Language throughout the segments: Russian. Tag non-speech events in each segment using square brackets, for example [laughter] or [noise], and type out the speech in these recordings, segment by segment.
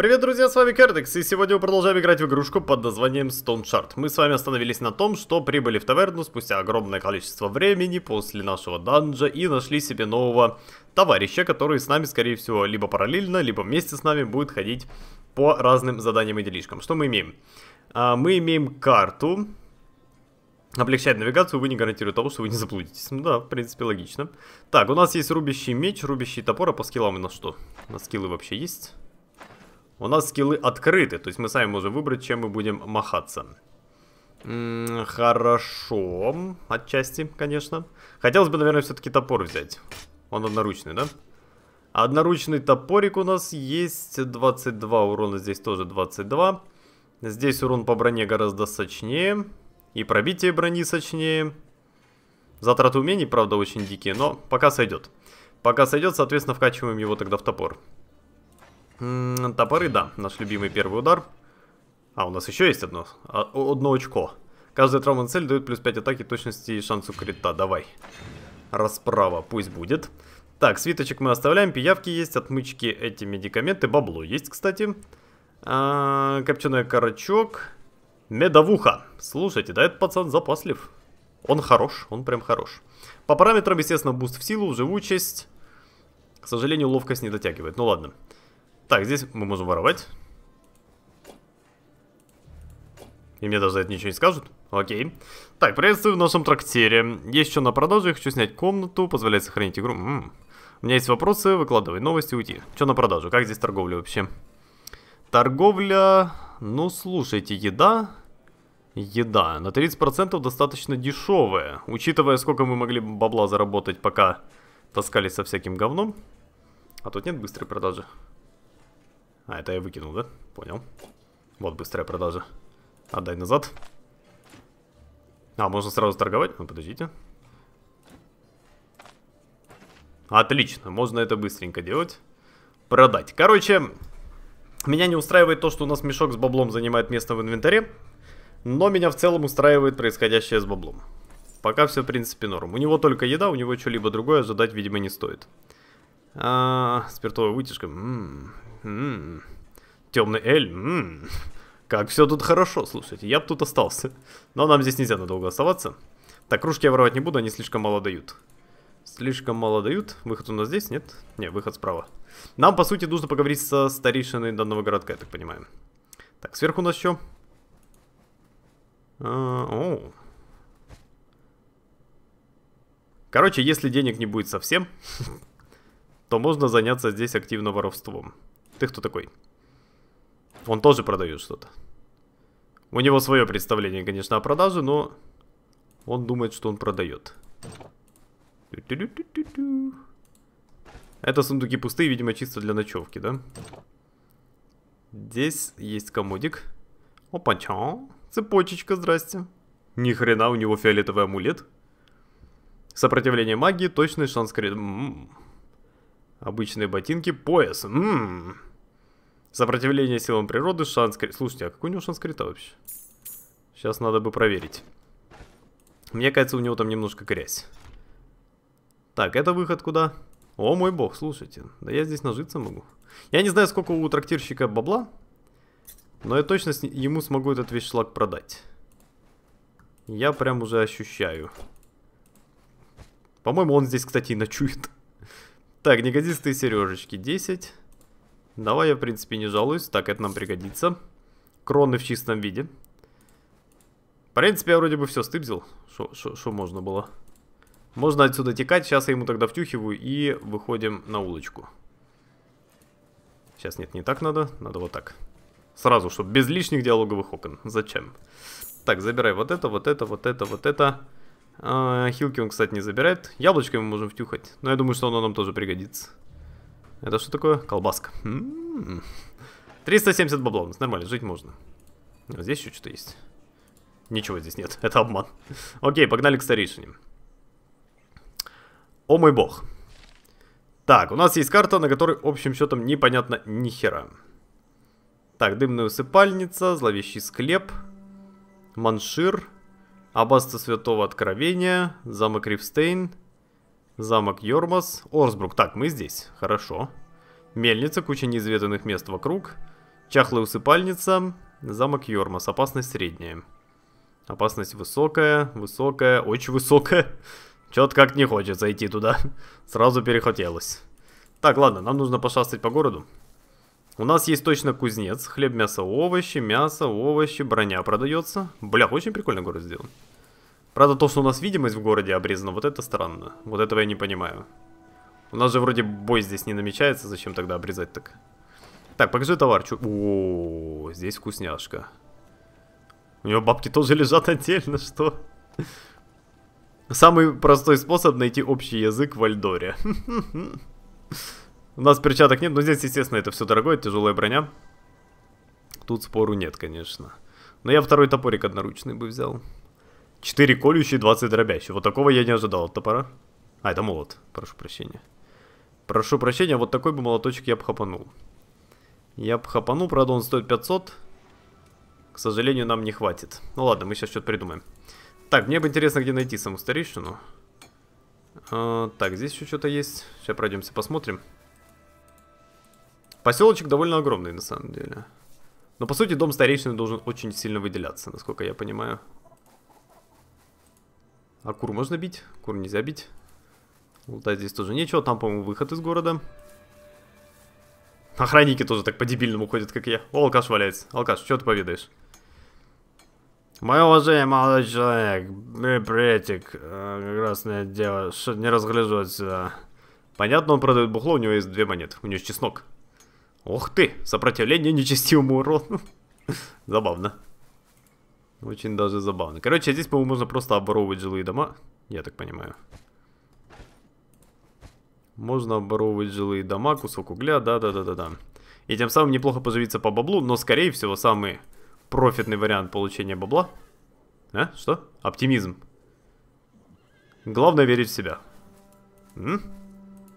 Привет, друзья, с вами Кердекс, и сегодня мы продолжаем играть в игрушку под названием Stone Shard. Мы с вами остановились на том, что прибыли в таверну спустя огромное количество времени после нашего данжа и нашли себе нового товарища, который с нами, скорее всего, либо параллельно, либо вместе с нами будет ходить по разным заданиям и делишкам. Что мы имеем? А, мы имеем карту. Облегчает навигацию, вы не гарантирует того, что вы не заблудитесь. Ну да, в принципе, логично. Так, у нас есть рубящий меч, рубящий топор, а по скиллам у нас что? На нас скиллы вообще есть? У нас скиллы открыты, то есть мы сами можем выбрать, чем мы будем махаться. хорошо, отчасти, конечно. Хотелось бы, наверное, все-таки топор взять. Он одноручный, да? Одноручный топорик у нас есть, 22 урона, здесь тоже 22. Здесь урон по броне гораздо сочнее, и пробитие брони сочнее. Затраты умений, правда, очень дикие, но пока сойдет. Пока сойдет, соответственно, вкачиваем его тогда в топор. Топоры, да, наш любимый первый удар. А, у нас еще есть одно. А, одно очко. Каждая травма на цель дает плюс 5 атаки, точности и шансу крита. Давай. Расправа пусть будет. Так, свиточек мы оставляем, пиявки есть, отмычки, эти медикаменты. Бабло есть, кстати. А, копченый карачок. Медовуха. Слушайте, да этот пацан запаслив. Он хорош, он прям хорош. По параметрам, естественно, буст в силу, живучесть. К сожалению, ловкость не дотягивает. Ну ладно. Ладно. Так, здесь мы можем воровать. И мне даже за это ничего не скажут. Окей. Так, приветствую в нашем трактире. Есть что на продажу, я хочу снять комнату, позволяет сохранить игру. М -м. У меня есть вопросы, выкладывай новости, уйти. Что на продажу? Как здесь торговля вообще? Торговля... Ну, слушайте, еда... Еда. На 30% достаточно дешевая. Учитывая, сколько мы могли бабла заработать, пока таскались со всяким говном. А тут нет быстрой продажи. А, это я выкинул, да? Понял. Вот быстрая продажа. Отдай назад. А, можно сразу торговать? Ну, подождите. Отлично, можно это быстренько делать. Продать. Короче, меня не устраивает то, что у нас мешок с баблом занимает место в инвентаре. Но меня в целом устраивает происходящее с баблом. Пока все, в принципе, норм. У него только еда, у него что-либо другое ожидать, видимо, не стоит. А, спиртовая вытяжка. М м-м. -м, М-м-м. Темный эль. М-м. Как все тут хорошо, слушайте, я бы тут остался. Но нам здесь нельзя надолго оставаться. Так, кружки я воровать не буду, они слишком мало дают. Слишком мало дают. Выход у нас здесь, нет? Не, выход справа. Нам, по сути, нужно поговорить со старейшиной данного городка, я так понимаю. Так, сверху у нас что? А, о. Короче, если денег не будет совсем, [laughs] то можно заняться здесь активно воровством. Ты кто такой? Он тоже продает что-то. У него свое представление, конечно, о продаже, но он думает, что он продает. Это сундуки пустые, видимо, чисто для ночевки, да? Здесь есть комодик. Опа, чё? Цепочечка, здрасте. Ни хрена, у него фиолетовый амулет. Сопротивление магии, точный шанс... М м-м. Обычные ботинки, пояс. М м-м. Сопротивление силам природы, шанс... Слушайте, а какой у него шанс крита вообще? Сейчас надо бы проверить. Мне кажется, у него там немножко грязь. Так, это выход куда? О, мой бог, слушайте. Да я здесь нажиться могу. Я не знаю, сколько у трактирщика бабла. Но я точно с... ему смогу этот весь шлак продать. Я прям уже ощущаю. По-моему, он здесь, кстати, и ночует. Так, негодистые сережечки. 10. Давай я, в принципе, не жалуюсь. Так, это нам пригодится. Кроны в чистом виде. В принципе, я вроде бы все стыбзил. Что можно было? Можно отсюда текать. Сейчас я ему тогда втюхиваю и выходим на улочку. Сейчас, нет, не так надо. Надо вот так. Сразу, чтобы без лишних диалоговых окон. Зачем? Так, забирай вот это, вот это, вот это, вот это. А, хилки он, кстати, не забирает. Яблочко мы можем втюхать. Но я думаю, что оно нам тоже пригодится. Это что такое? Колбаска. М -м -м. 370 баблов. Нормально, жить можно. здесь еще что-то есть. Ничего здесь нет, [laughs] это обман. Окей, погнали к старейшине. О мой бог. Так, у нас есть карта, на которой общим счетом непонятно ни хера. Так, дымная усыпальница, зловещий склеп, маншир, аббатство святого откровения, замок Ривстейн, Замок Йормас, Орсбрук. Так, мы здесь. Хорошо. Мельница, куча неизведанных мест вокруг. Чахлая усыпальница, замок Йормас. Опасность средняя. Опасность высокая, высокая, очень высокая. [laughs] Чё-то как не хочет зайти туда. [laughs] Сразу перехотелось. Так, ладно, нам нужно пошастать по городу. У нас есть точно кузнец. Хлеб, мясо, овощи, мясо, овощи, броня продается. Бля, очень прикольно город сделан. Правда, то, что у нас видимость в городе обрезана, вот это странно. Вот этого я не понимаю. У нас же вроде бой здесь не намечается, зачем тогда обрезать так? Так, покажи товар. Чу... О, О, здесь вкусняшка. У него бабки тоже лежат отдельно, что? Самый простой способ найти общий язык в Альдоре. [laughs] У нас перчаток нет, но здесь, естественно, это все дорогое, тяжелая броня. Тут спору нет, конечно. Но я второй топорик одноручный бы взял. 4 колющие, 20 дробящие. Вот такого я не ожидал от топора. А, это молот. Прошу прощения. Прошу прощения, вот такой бы молоточек я бы хапанул. Я бы хапанул, правда он стоит 500. К сожалению, нам не хватит. Ну ладно, мы сейчас что-то придумаем. Так, мне бы интересно, где найти саму старейшину. А, так, здесь еще что-то есть. Сейчас пройдемся, посмотрим. Поселочек довольно огромный, на самом деле. Но, по сути, дом старейшины должен очень сильно выделяться, насколько я понимаю. А кур можно бить? Кур нельзя бить. Вот Лутать здесь тоже нечего. Там, по-моему, выход из города. Охранники тоже так по-дебильному ходят, как я. О, алкаш валяется. Алкаш, что ты поведаешь? Мое уважение, молодой человек. Приветик. Э, Красное дело. Что не разгляжу отсюда. Понятно, он продает бухло, у него есть две монеты. У него есть чеснок. Ух ты, сопротивление нечестивому урону. [laughs] Забавно. Очень даже забавно. Короче, здесь, по-моему, можно просто оборовывать жилые дома. Я так понимаю. Можно оборовывать жилые дома, кусок угля, да-да-да-да-да. И тем самым неплохо поживиться по баблу, но, скорее всего, самый профитный вариант получения бабла... А? Что? Оптимизм. Главное верить в себя. М?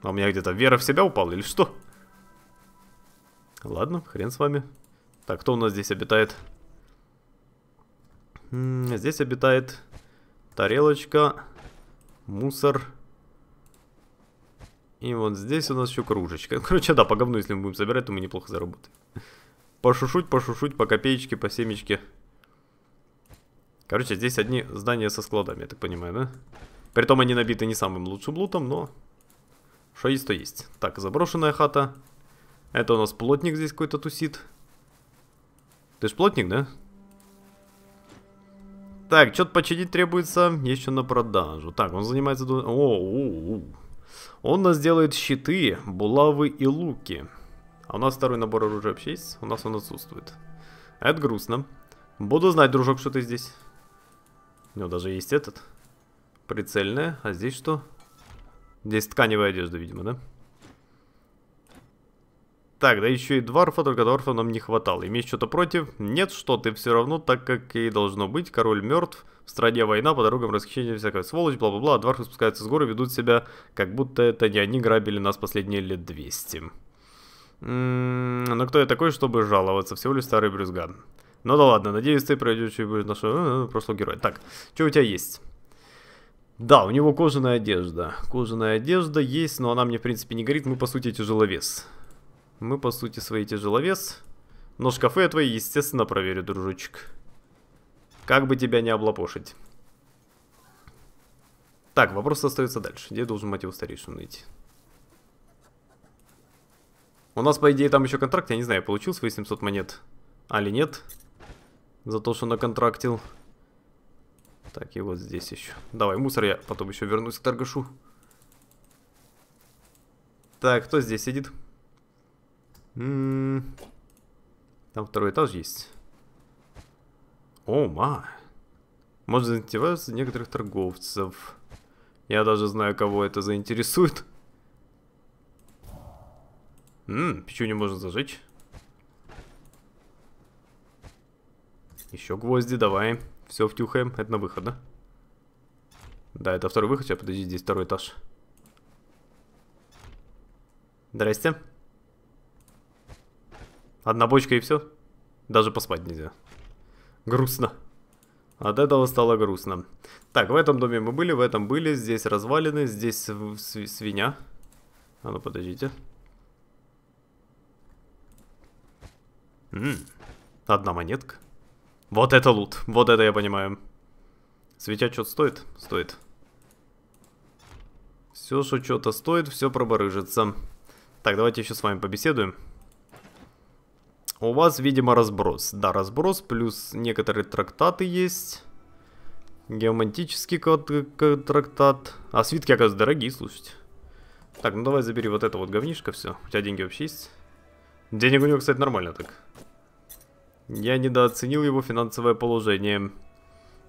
А у меня где-то вера в себя упала или что? Ладно, хрен с вами. Так, кто у нас здесь обитает? Здесь обитает тарелочка, мусор. И вот здесь у нас еще кружечка. [laughs] Короче, да, по говну, если мы будем собирать, то мы неплохо заработаем. Пошушуть, пошушуть, по копеечке, по семечке. Короче, здесь одни здания со складами, я так понимаю, да? Притом они набиты не самым лучшим лутом, но... Что есть, то есть. Так, заброшенная хата. Это у нас плотник здесь какой-то тусит. Ты ж плотник, да? Так, что-то починить требуется еще на продажу. Так, он занимается... О, о, о. Он нас делает щиты, булавы и луки. А у нас второй набор оружия вообще есть? У нас он отсутствует. Это грустно. Буду знать, дружок, что ты здесь. У него даже есть этот. Прицельная. А здесь что? Здесь тканевая одежда, видимо, да? Да. Так, да еще и Дварфа, только дворфа нам не хватало. Имеешь что-то против? Нет, что ты все равно, так как и должно быть. Король мертв, в стране война, по дорогам расхищения всякой сволочь, бла-бла-бла. Дворфы спускаются с горы, ведут себя, как будто это не они грабили нас последние лет 200. М-м, но ну кто я такой, чтобы жаловаться? Всего лишь старый брюзган. Ну да ладно, надеюсь, ты пройдешь и будешь нашего э, э, прошлого героя. Так, что у тебя есть? Да, у него кожаная одежда. Кожаная одежда есть, но она мне, в принципе, не горит. Мы, по сути, тяжеловес. Мы, по сути, свои тяжеловес. Но шкафы я твои, естественно, проверю, дружочек. Как бы тебя не облапошить. Так, вопрос остается дальше. Где я должен мать его старейшину найти? У нас, по идее, там еще контракт. Я не знаю, получил свои 700 монет. А или нет. За то, что наконтрактил. Так, и вот здесь еще. Давай, мусор я потом еще вернусь к торгашу. Так, кто здесь сидит? Там второй этаж есть. О, ма. Может заинтересоваться некоторых торговцев. Я даже знаю, кого это заинтересует. Ммм, не можно зажечь. Еще гвозди, давай. Все втюхаем, это на выход, да? Да, это второй выход, сейчас подожди, здесь второй этаж. Здрасте. Одна бочка и все? Даже поспать нельзя. Грустно. От этого стало грустно. Так, в этом доме мы были, в этом были. Здесь развалины, здесь св свинья. А ну подождите. М -м, одна монетка. Вот это лут, вот это я понимаю. Свеча что-то стоит? Стоит. Все, что что-то стоит, все пробарыжится. Так, давайте еще с вами побеседуем. У вас, видимо, разброс. Да, разброс, плюс некоторые трактаты есть. Геомантический э, трактат. А свитки, оказывается, дорогие, слушайте. Так, ну давай забери вот это вот говнишко, все. У тебя деньги вообще есть? Денег у него, кстати, нормально так. Я недооценил его финансовое положение.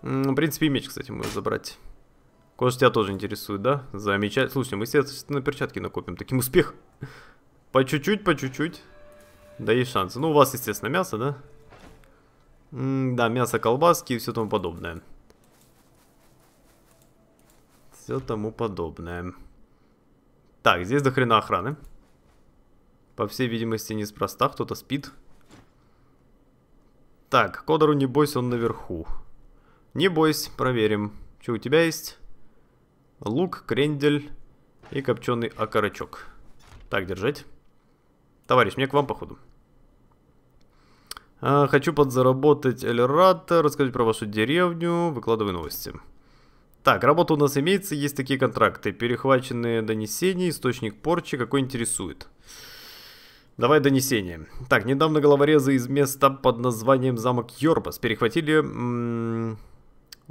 В принципе, и меч, кстати, можно забрать. Кожа тебя тоже интересует, да? Замечательно. Слушай, мы, естественно, перчатки накопим. Таким успех. По чуть-чуть, по чуть-чуть. Да есть шансы. Ну, у вас, естественно, мясо, да? М да, мясо, колбаски и все тому подобное. Все тому подобное. Так, здесь дохрена охраны. По всей видимости, неспроста. Кто-то спит. Так, Кодору не бойся, он наверху. Не бойся, проверим. Что у тебя есть? Лук, крендель и копченый окорочок. Так, держать. Товарищ, мне к вам походу. А, хочу подзаработать Эльрат, рассказать про вашу деревню, выкладываю новости. Так, работа у нас имеется, есть такие контракты. Перехваченные донесения, источник порчи, какой интересует. Давай донесение. Так, недавно головорезы из места под названием замок Йорбас перехватили м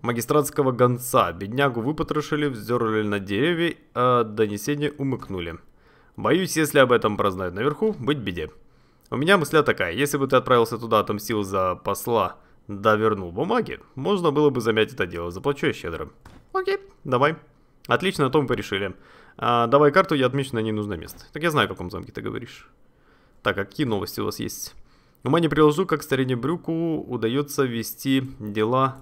магистратского гонца. Беднягу выпотрошили, вздернули на дереве, а донесение умыкнули. Боюсь, если об этом прознают наверху, быть беде. У меня мысля такая, если бы ты отправился туда, отомстил за посла, да вернул бумаги, можно было бы замять это дело, заплачу я щедро. Окей, давай. Отлично, о том порешили. А, давай карту, я отмечу на ней нужное место. Так я знаю, о каком замке ты говоришь. Так, а какие новости у вас есть? Ума не приложу, как старине Брюку удается вести дела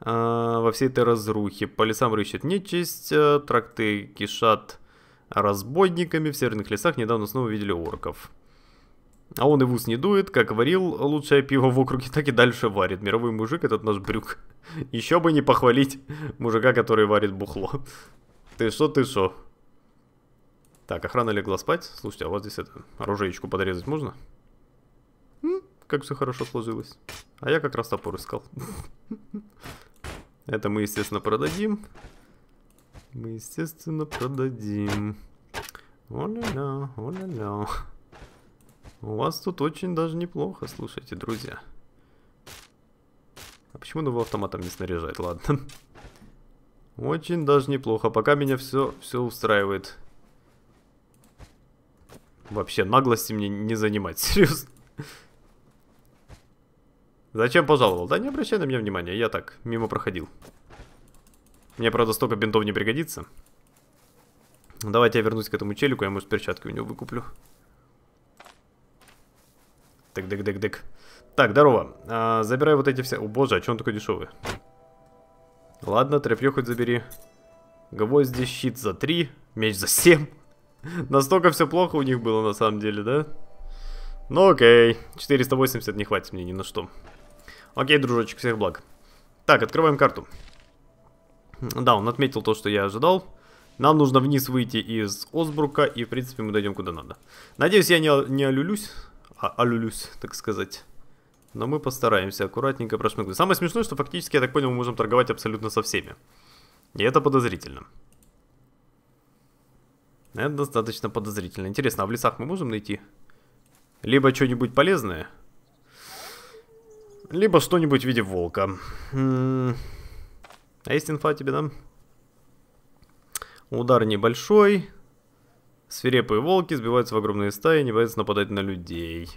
э, во всей этой разрухе. По лесам рыщет нечисть, э, тракты кишат разбойниками в северных лесах недавно снова видели орков. А он и в ус не дует, как варил лучшее пиво в округе, так и дальше варит. Мировой мужик этот наш брюк. [laughs] Еще бы не похвалить мужика, который варит бухло. Ты что, ты что? Так, охрана легла спать. Слушайте, а у вас здесь это, оружеечку подрезать можно? М? Как все хорошо сложилось. А я как раз топор искал. [laughs] Это мы, естественно, продадим мы, естественно, продадим. О-ля-ля, о-ля-ля. У вас тут очень даже неплохо, слушайте, друзья. А почему его автоматом не снаряжать? Ладно. Очень даже неплохо. Пока меня все, все устраивает. Вообще наглости мне не занимать, [laughs] серьезно. Зачем пожаловал? Да не обращай на меня внимания, я так мимо проходил. Мне, правда, столько бинтов не пригодится. Ну, давайте я вернусь к этому челику, я, может, перчатки у него выкуплю. Дык-дык-дык-дык. Так, здорово. А, забирай вот эти все... О, боже, а что он такой дешевый? Ладно, тряпью хоть забери. Гвозди, щит за 3, меч за 7. [laughs] Настолько все плохо у них было на самом деле, да? Ну окей, 480 не хватит мне ни на что. Окей, дружочек, всех благ. Так, открываем карту. Да, он отметил то, что я ожидал. Нам нужно вниз выйти из Осбрука, и, в принципе, мы дойдем куда надо. Надеюсь, я не, не алюлюсь, а алюлюсь, так сказать. Но мы постараемся аккуратненько прошмыгнуть. Самое смешное, что фактически, я так понял, мы можем торговать абсолютно со всеми. И это подозрительно. Это достаточно подозрительно. Интересно, а в лесах мы можем найти? Либо что-нибудь полезное, либо что-нибудь в виде волка. М а есть инфа тебе дам? Удар небольшой. Свирепые волки сбиваются в огромные стаи, не боятся нападать на людей.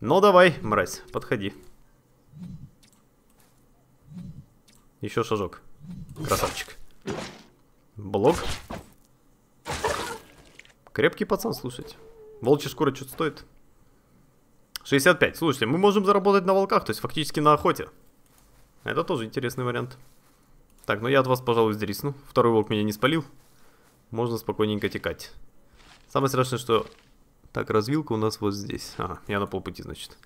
Ну давай, мразь, подходи. Еще шажок. Красавчик. Блок. Крепкий пацан, слушайте. Волчья шкура что-то стоит. 65. Слушайте, мы можем заработать на волках, то есть фактически на охоте. Это тоже интересный вариант. Так, ну я от вас, пожалуй, сдрисну. Второй волк меня не спалил. Можно спокойненько текать. Самое страшное, что... Так, развилка у нас вот здесь. А, я на полпути, значит.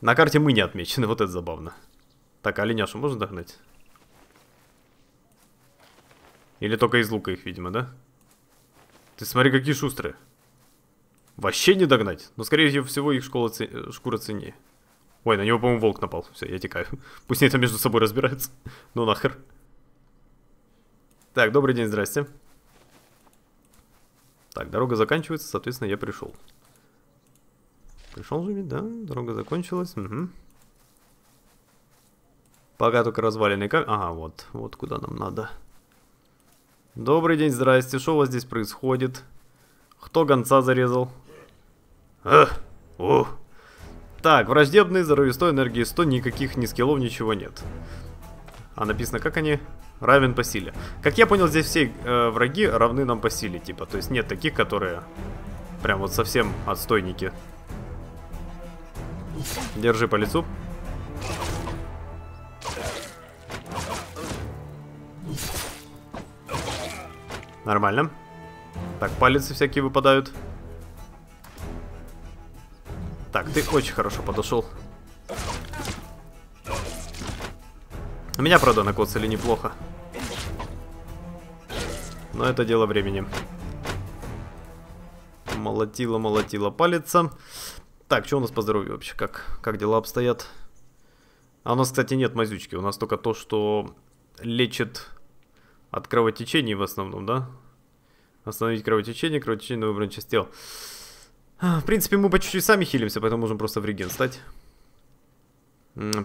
На карте мы не отмечены, [laughs] вот это забавно. Так, оленяшу а можно догнать? Или только из лука их, видимо, да? Ты смотри, какие шустрые. Вообще не догнать. Но, ну, скорее всего, их школа ц... Э, шкура ценнее. Ой, на него, по-моему, волк напал. Все, я текаю. [laughs] Пусть они там между собой разбираются. [laughs] Ну нахер. Так, добрый день, здрасте. Так, дорога заканчивается, соответственно, я пришел. Пришел же ведь, да? Дорога закончилась. Угу. Пока только развалины как... Ага, вот. Вот куда нам надо. Добрый день, здрасте. Что у вас здесь происходит? Кто гонца зарезал? Эх, ух. Так, враждебные здоровье 100, энергии 100, никаких ни скиллов, ничего нет. А написано, как они? Равен по силе. Как я понял, здесь все э, враги равны нам по силе, типа. То есть нет таких, которые прям вот совсем отстойники. Держи по лицу. Нормально. Так, палицы всякие выпадают. Так, ты очень хорошо подошел. Меня, правда, накоцали неплохо. Но это дело времени. Молотила, молотила палица. Так, что у нас по здоровью вообще? Как, как дела обстоят? А у нас, кстати, нет мазючки. У нас только то, что лечит от кровотечений в основном, да? Остановить кровотечение, кровотечение на выбранном части а, в принципе, мы по чуть-чуть сами хилимся, поэтому можем просто в реген стать.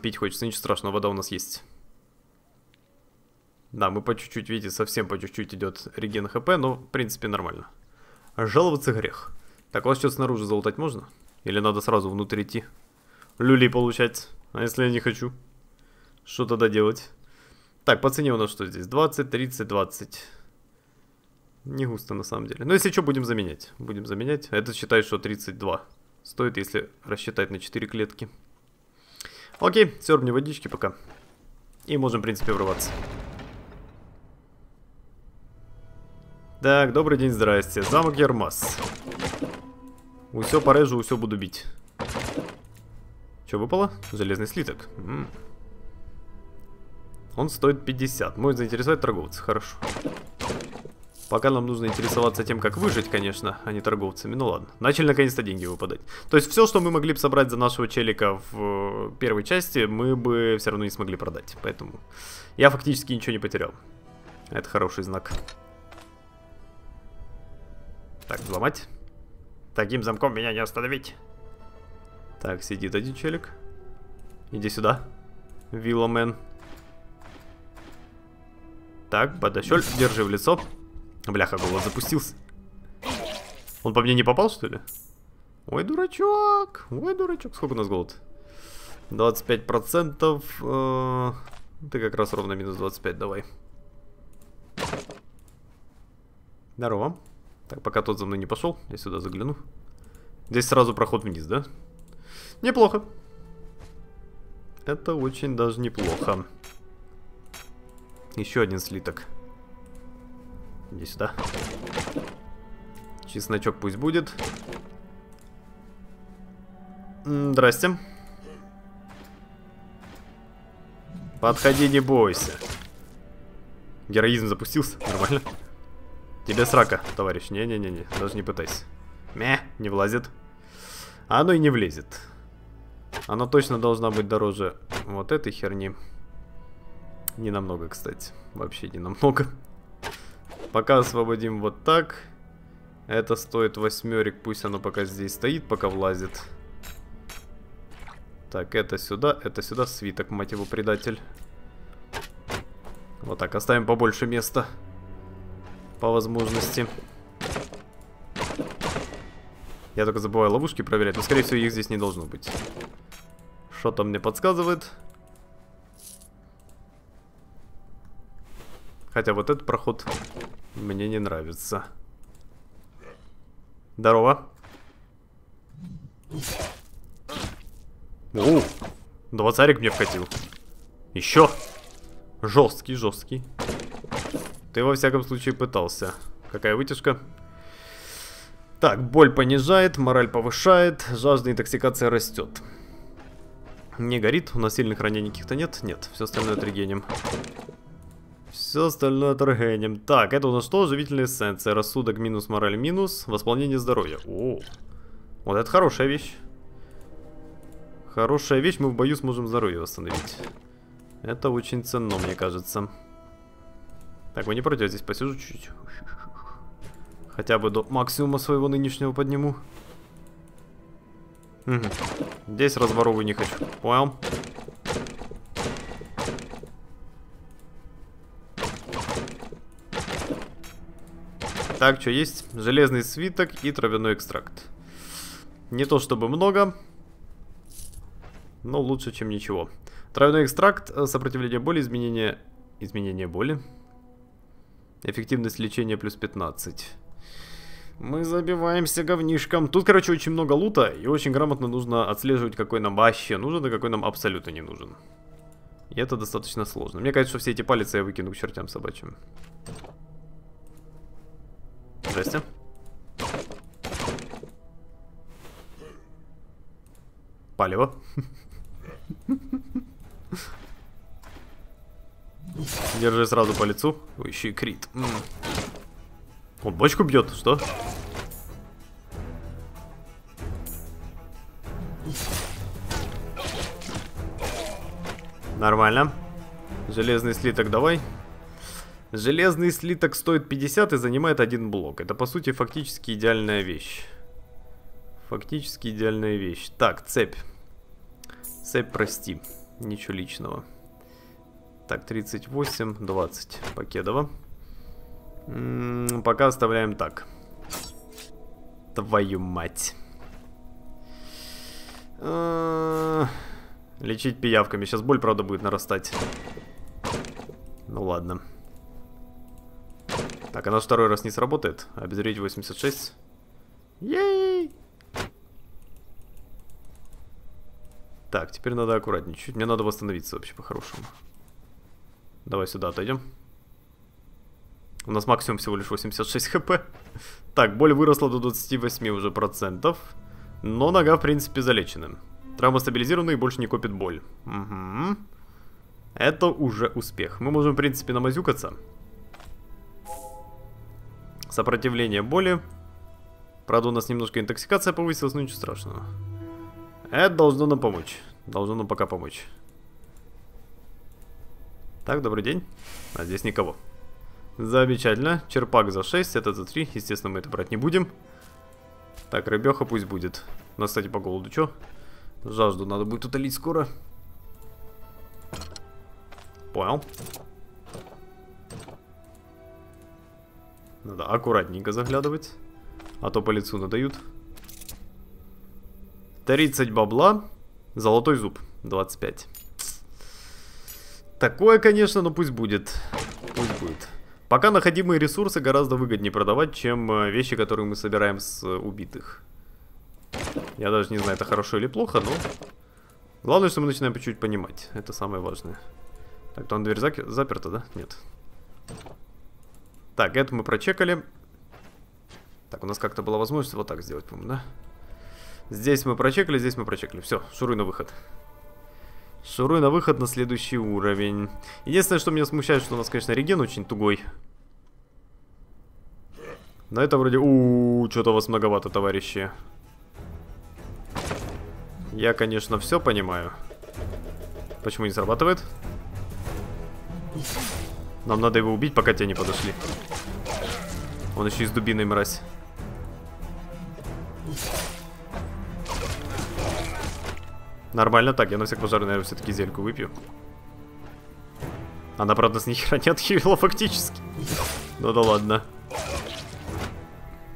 Пить хочется, ничего страшного, вода у нас есть. Да, мы по чуть-чуть, видите, совсем по чуть-чуть идет реген хп, но в принципе нормально. Жаловаться грех. Так, у вас что снаружи залутать можно? Или надо сразу внутрь идти? Люлей получать. А если я не хочу? Что тогда делать? Так, по цене у нас что здесь? 20, 30, 20. Не густо на самом деле. Но ну, если что, будем заменять. Будем заменять. А это считай, что 32 стоит, если рассчитать на 4 клетки. Окей, все, мне водички пока. И можем, в принципе, врываться. Так, добрый день, здрасте. Замок Ермас. Усё порежу, усё буду бить. Что выпало? Железный слиток. М -м. Он стоит 50. Может заинтересовать торговца. Хорошо. Пока нам нужно интересоваться тем, как выжить, конечно, а не торговцами. Ну ладно. Начали наконец-то деньги выпадать. То есть все, что мы могли бы собрать за нашего челика в э, первой части, мы бы все равно не смогли продать. Поэтому я фактически ничего не потерял. Это хороший знак. Так, взломать. Таким замком меня не остановить. Так, сидит один челик. Иди сюда. Вилломен. Так, подощель, держи в лицо. Бляха, голос запустился. Он по мне не попал, что ли? Ой, дурачок! Ой, дурачок! Сколько у нас голод? 25%. Э, ты как раз ровно минус 25, давай. Здорово. Так, пока тот за мной не пошел, я сюда загляну. Здесь сразу проход вниз, да? Неплохо. Это очень даже неплохо. Еще один слиток. Иди сюда. Чесночок пусть будет. Здрасте. Подходи, не бойся. Героизм запустился, нормально. Тебе срака, товарищ. Не-не-не, даже не пытайся. Мя, не влазит. А оно и не влезет. Оно точно должна быть дороже вот этой херни. Не намного, кстати. Вообще не намного. Пока освободим вот так. Это стоит восьмерик, пусть оно пока здесь стоит, пока влазит. Так, это сюда, это сюда, свиток, мать его, предатель. Вот так, оставим побольше места. По возможности. Я только забываю ловушки проверять, но скорее всего их здесь не должно быть. Что-то мне подсказывает. Хотя вот этот проход мне не нравится. Здорово. У, два царик мне вкатил. Еще. Жесткий, жесткий. Ты во всяком случае пытался. Какая вытяжка? Так, боль понижает, мораль повышает, жажда интоксикация растет. Не горит, у нас сильных ранений каких-то нет? Нет, все остальное тригенем. Все остальное торгенем. Так, это у нас что? Живительная эссенция. Рассудок минус, мораль минус. Восполнение здоровья. О, вот это хорошая вещь. Хорошая вещь, мы в бою сможем здоровье восстановить. Это очень ценно, мне кажется. Так, вы не против, здесь посижу чуть-чуть. Хотя бы до максимума своего нынешнего подниму. Угу. Здесь разворовываю не хочу. Понял? Так, что есть? Железный свиток и травяной экстракт. Не то чтобы много, но лучше, чем ничего. Травяной экстракт, э, сопротивление боли, изменение... Изменение боли? Эффективность лечения плюс 15. Мы забиваемся говнишком. Тут, короче, очень много лута, и очень грамотно нужно отслеживать, какой нам вообще нужен, и какой нам абсолютно не нужен. И это достаточно сложно. Мне кажется, что все эти палицы я выкину к чертям собачьим. Здрасте. Палево. Держи сразу по лицу. Ой, еще и крит. Он бочку бьет, что? Нормально. Железный слиток давай. Железный слиток стоит 50 и занимает один блок. Это, по сути, фактически идеальная вещь. Фактически идеальная вещь. Так, цепь. Цепь, прости. Ничего личного. Так, 38, 20. Покедово. М м-м, пока оставляем так. Твою мать. А -а -а Лечить пиявками. Сейчас боль, правда, будет нарастать. Ну ладно. Ладно. Так, оно второй раз не сработает. Обезвредить 86. Ей! Так, теперь надо аккуратнее. Чуть мне надо восстановиться вообще по-хорошему. Давай сюда отойдем. У нас максимум всего лишь 86 хп. Так, боль выросла до 28 уже процентов. Но нога, в принципе, залечена. Травма стабилизирована и больше не копит боль. Угу. Это уже успех. Мы можем, в принципе, намазюкаться. Сопротивление боли. Правда, у нас немножко интоксикация повысилась, но ничего страшного. Это должно нам помочь. Должно нам пока помочь. Так, добрый день. А здесь никого. Замечательно. Черпак за 6, это за 3. Естественно, мы это брать не будем. Так, рыбеха пусть будет. У нас, кстати, по голоду что? Жажду надо будет утолить скоро. Понял. Надо аккуратненько заглядывать. А то по лицу надают. 30 бабла. Золотой зуб. 25. Такое, конечно, но пусть будет. Пусть будет. Пока находимые ресурсы гораздо выгоднее продавать, чем э, вещи, которые мы собираем с э, убитых. Я даже не знаю, это хорошо или плохо, но... Главное, что мы начинаем по чуть понимать. Это самое важное. Так, там дверь зак... заперта, да? Нет. Так, это мы прочекали. Так, у нас как-то была возможность вот так сделать, по-моему, да? Здесь мы прочекали, здесь мы прочекали. Все, шуруй на выход. Шуруй на выход на следующий уровень. Единственное, что меня смущает, что у нас, конечно, реген очень тугой. На это вроде... у что-то вас многовато, товарищи. Я, конечно, все понимаю. Почему не срабатывает? Нам надо его убить, пока те не подошли. Он еще и с дубиной мразь. Нормально так, я на всякий пожар, наверное, все-таки зельку выпью. Она, правда, с нихера не отхилила фактически. Ну да ладно.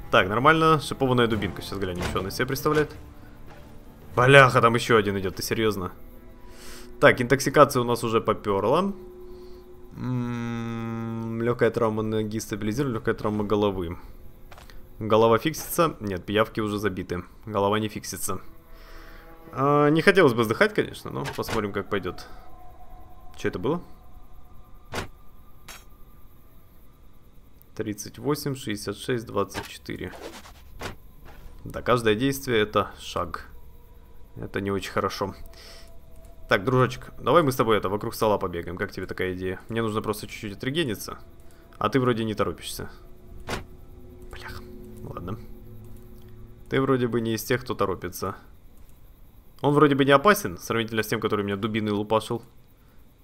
Так, нормально, шипованная дубинка. Сейчас глянем, что она себе представляет. Бляха, там еще один идет, ты серьезно? Так, интоксикация у нас уже поперла. Легкая травма ноги стабилизирует, легкая травма головы. Голова фиксится? Нет, пиявки уже забиты. Голова не фиксится. А, не хотелось бы вздыхать, конечно, но посмотрим, как пойдет. Что это было? 38, 66, 24. Да, каждое действие это шаг. Это не очень хорошо. Хорошо. Так, дружочек, давай мы с тобой это вокруг стола побегаем. Как тебе такая идея? Мне нужно просто чуть-чуть отрегениться. А ты вроде не торопишься. Блях. Ладно. Ты вроде бы не из тех, кто торопится. Он вроде бы не опасен, сравнительно с тем, который меня дубиной лупашил.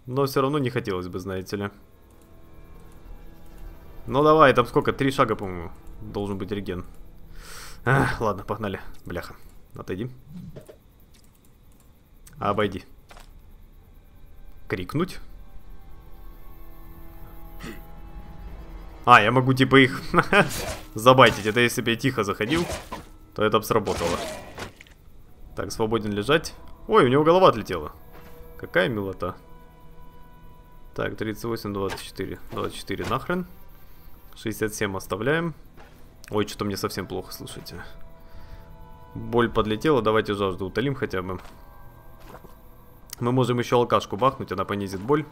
Но все равно не хотелось бы, знаете ли. Ну давай, там сколько? Три шага, по-моему, должен быть реген. Ах, ладно, погнали. Бляха. Отойди. Обойди крикнуть. А, я могу типа их [laughs] забайтить. Это если бы я тихо заходил, то это бы сработало. Так, свободен лежать. Ой, у него голова отлетела. Какая милота. Так, 38, 24. 24 нахрен. 67 оставляем. Ой, что-то мне совсем плохо, слушайте. Боль подлетела, давайте жажду утолим хотя бы. Мы можем еще алкашку бахнуть, она понизит боль.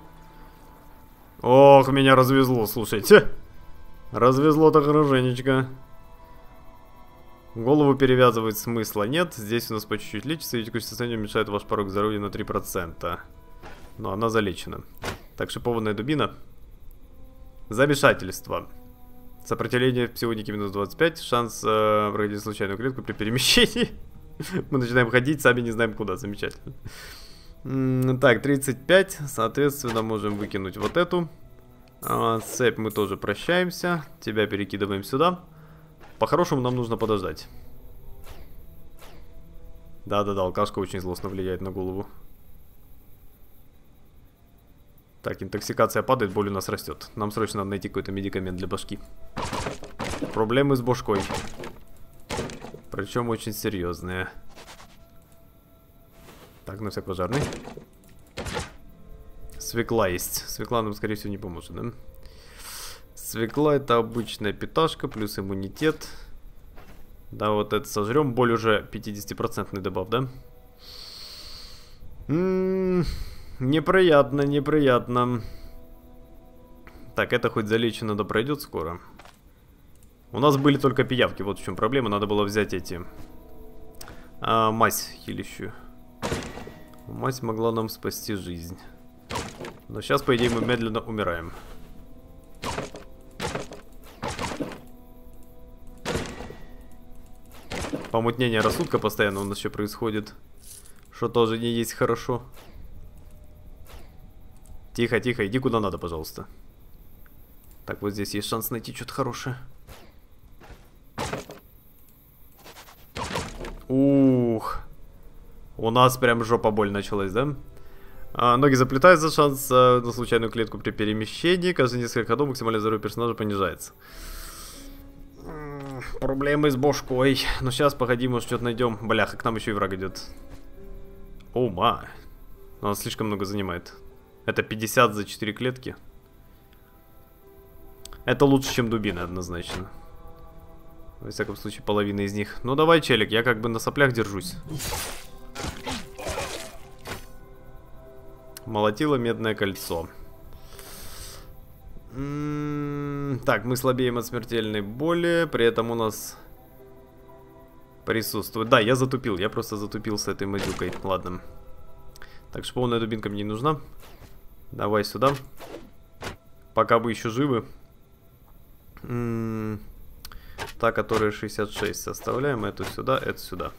Ох, меня развезло, слушайте. Развезло то хорошенечко. Голову перевязывать смысла нет. Здесь у нас по чуть-чуть лечится, и текущее состояние уменьшает ваш порог здоровья на 3%. Но она залечена. Так, шипованная дубина. Замешательство. Сопротивление псионики минус 25. Шанс э, врагить случайную клетку при перемещении. [laughs] Мы начинаем ходить, сами не знаем куда. Замечательно. Так, 35, соответственно, можем выкинуть вот эту. А, цепь мы тоже прощаемся. Тебя перекидываем сюда. По-хорошему нам нужно подождать. Да-да-да, алкашка очень злостно влияет на голову. Так, интоксикация падает, боль у нас растет. Нам срочно надо найти какой-то медикамент для башки. Проблемы с башкой. Причем очень серьезные. Так, на ну, всяк пожарный. Свекла есть. Свекла нам, скорее всего, не поможет, да? Свекла это обычная питашка, плюс иммунитет. Да, вот это сожрем. Боль уже 50% добав, да? М м-м, -м -м, неприятно, неприятно. Так, это хоть залечено, да пройдет скоро. У нас были только пиявки, вот в чем проблема. Надо было взять эти... А, мазь хилищую. Мать могла нам спасти жизнь. Но сейчас, по идее, мы медленно умираем. Помутнение рассудка постоянно у нас еще происходит. Что тоже не есть хорошо. Тихо, тихо, иди куда надо, пожалуйста. Так, вот здесь есть шанс найти что-то хорошее. Ух. У нас прям жопа боль началась, да? А, ноги заплетаются, шанс э, на случайную клетку при перемещении. Каждые несколько ходов максимальное здоровье персонажа понижается. Проблемы с бошкой. Но ну, сейчас, погоди, может что-то найдем. Бляха, к нам еще и враг идет. Ума. Он слишком много занимает. Это 50 за 4 клетки. Это лучше, чем дубина, однозначно. Во всяком случае, половина из них. Ну давай, челик, я как бы на соплях держусь. Молотило медное кольцо. М-м, так, мы слабеем от смертельной боли, при этом у нас присутствует... Да, я затупил, я просто затупил с этой мазюкой. Ладно. Так, шпованная дубинка мне не нужна. Давай сюда. Пока вы еще живы. М м-м, -м -м. Та, которая 66. Оставляем эту сюда, эту сюда.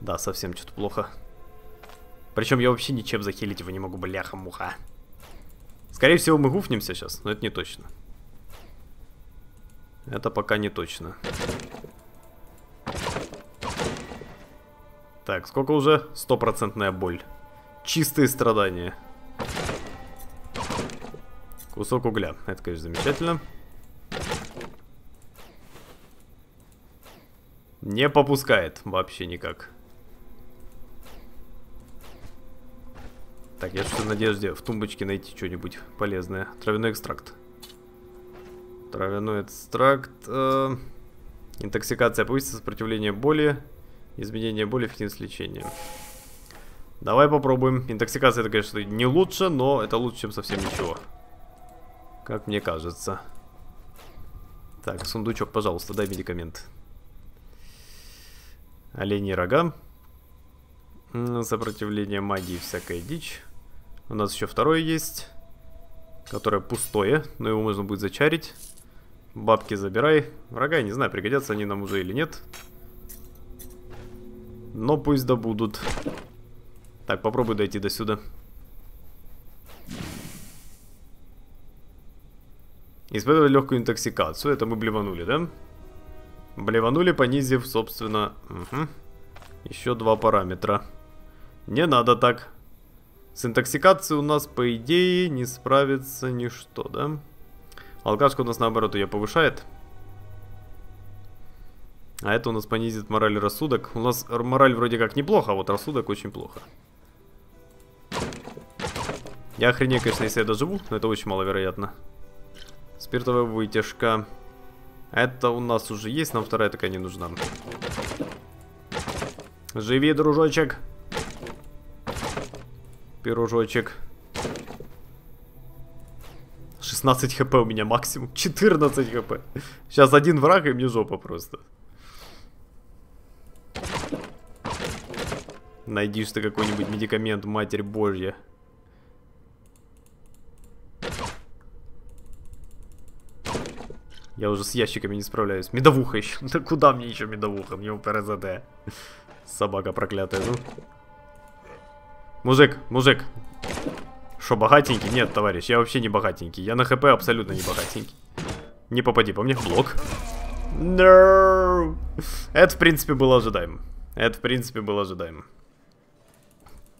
Да, совсем что-то плохо. Причем я вообще ничем захилить его не могу, бляха-муха. Скорее всего, мы гуфнемся сейчас, но это не точно. Это пока не точно. Так, сколько уже? Стопроцентная боль. Чистые страдания. Кусок угля. Это, конечно, замечательно. Не попускает вообще никак. Так, я что-то надеюсь в тумбочке найти что-нибудь полезное. Травяной экстракт. Травяной экстракт. Э, интоксикация повысится, сопротивление боли. Изменение боли, фитнес лечения. Давай попробуем. Интоксикация, это, конечно, не лучше, но это лучше, чем совсем ничего. Как мне кажется. Так, сундучок, пожалуйста, дай медикамент. Олени рога. Сопротивление магии всякая дичь. У нас еще второе есть, которое пустое, но его можно будет зачарить. Бабки забирай. Врага, я не знаю, пригодятся они нам уже или нет. Но пусть добудут. Так, попробуй дойти до сюда. Испытывали легкую интоксикацию. Это мы блеванули, да? Блеванули, понизив, собственно... Угу. Еще два параметра. Не надо так. С интоксикацией у нас, по идее, не справится ничто, да? Алкашка у нас, наоборот, ее повышает. А это у нас понизит мораль и рассудок. У нас мораль вроде как неплохо, а вот рассудок очень плохо. Я охренею, конечно, если я доживу, но это очень маловероятно. Спиртовая вытяжка. Это у нас уже есть, нам вторая такая не нужна. Живи, дружочек пирожочек. 16 хп у меня максимум. 14 хп. Сейчас один враг и мне жопа просто. Найди что какой-нибудь медикамент, матерь божья. Я уже с ящиками не справляюсь. Медовуха еще. [laughs] Да куда мне еще медовуха? Мне упор ЗД. Собака проклятая. Ну. Музык, музык. Что, богатенький? Нет, товарищ, я вообще не богатенький. Я на хп абсолютно не богатенький. Не попади по мне. Блок. No. Это, в принципе, было ожидаемо. Это, в принципе, было ожидаемо.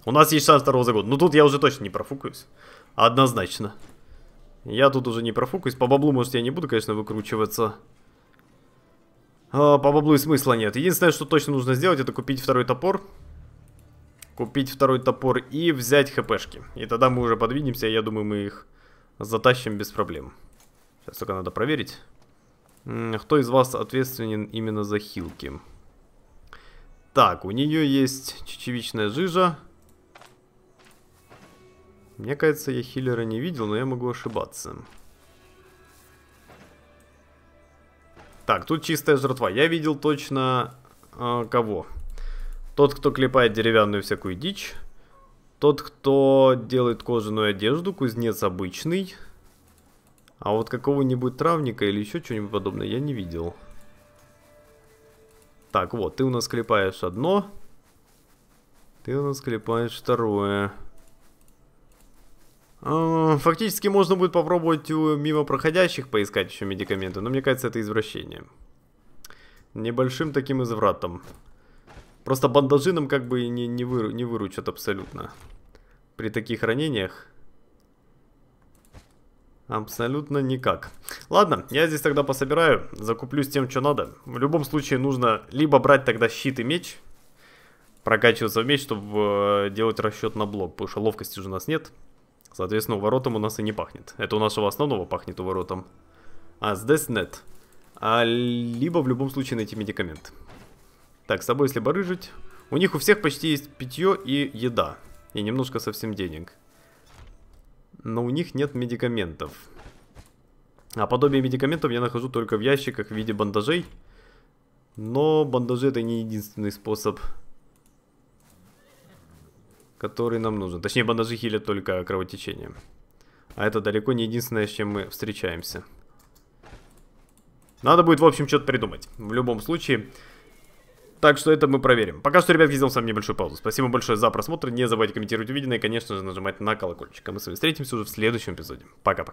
У нас есть шанс второго загона. Ну, тут я уже точно не профукаюсь. Однозначно. Я тут уже не профукаюсь. По баблу, может, я не буду, конечно, выкручиваться. А, по баблу и смысла нет. Единственное, что точно нужно сделать, это купить второй топор купить второй топор и взять хпшки. И тогда мы уже подвинемся, я думаю, мы их затащим без проблем. Сейчас только надо проверить. Кто из вас ответственен именно за хилки? Так, у нее есть чечевичная жижа. Мне кажется, я хиллера не видел, но я могу ошибаться. Так, тут чистая жертва Я видел точно э, Кого? Тот, кто клепает деревянную всякую дичь. Тот, кто делает кожаную одежду, кузнец обычный. А вот какого-нибудь травника или еще чего нибудь подобное я не видел. Так, вот, ты у нас клепаешь одно. Ты у нас клепаешь второе. А, фактически можно будет попробовать у мимо проходящих поискать еще медикаменты, но мне кажется это извращение. Небольшим таким извратом. Просто бандажи нам как бы не, не, выру, не выручат абсолютно. При таких ранениях. Абсолютно никак. Ладно, я здесь тогда пособираю, закуплюсь тем, что надо. В любом случае нужно либо брать тогда щит и меч, прокачиваться в меч, чтобы э, делать расчет на блок, потому что ловкости же у нас нет. Соответственно, воротом у нас и не пахнет. Это у нашего основного пахнет у воротом. А здесь нет. А либо в любом случае найти медикамент. Так, с тобой если барыжить. У них у всех почти есть питье и еда. И немножко совсем денег. Но у них нет медикаментов. А подобие медикаментов я нахожу только в ящиках в виде бандажей. Но бандажи это не единственный способ, который нам нужен. Точнее, бандажи хилят только кровотечение. А это далеко не единственное, с чем мы встречаемся. Надо будет, в общем, что-то придумать. В любом случае, так что это мы проверим. Пока что, ребят, сделал с вами небольшую паузу. Спасибо большое за просмотр. Не забывайте комментировать увиденное и, конечно же, нажимать на колокольчик. А мы с вами встретимся уже в следующем эпизоде. Пока-пока.